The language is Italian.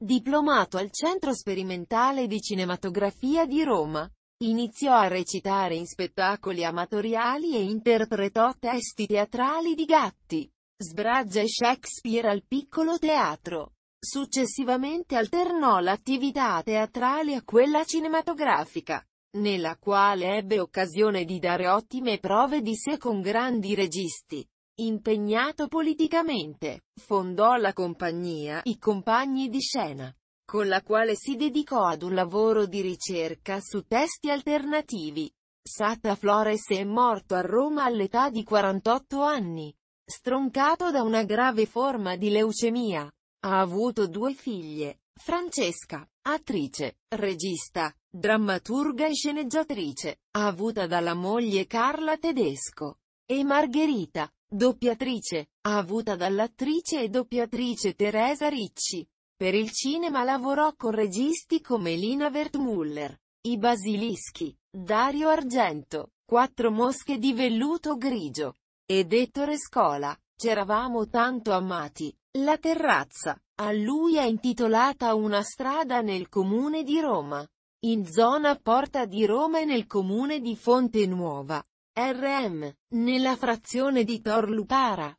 Diplomato al Centro Sperimentale di Cinematografia di Roma. Iniziò a recitare in spettacoli amatoriali e interpretò testi teatrali di Gatti, Sbrazza e Shakespeare al piccolo teatro. Successivamente alternò l'attività teatrale a quella cinematografica, nella quale ebbe occasione di dare ottime prove di sé con grandi registi. Impegnato politicamente, fondò la compagnia I Compagni di Scena, con la quale si dedicò ad un lavoro di ricerca su testi alternativi. Sata Flores è morto a Roma all'età di 48 anni, stroncato da una grave forma di leucemia. Ha avuto due figlie, Francesca, attrice, regista, drammaturga e sceneggiatrice, avuta dalla moglie Carla Tedesco, e Margherita, Doppiatrice, avuta dall'attrice e doppiatrice Teresa Ricci. Per il cinema lavorò con registi come Lina Wertmüller, I Basilischi, Dario Argento, Quattro mosche di velluto grigio ed Ettore Scola. C'eravamo tanto amati. La terrazza. A lui è intitolata una strada nel comune di Roma. In zona Porta di Roma e nel comune di Fonte Nuova. RM, nella frazione di Torlupara.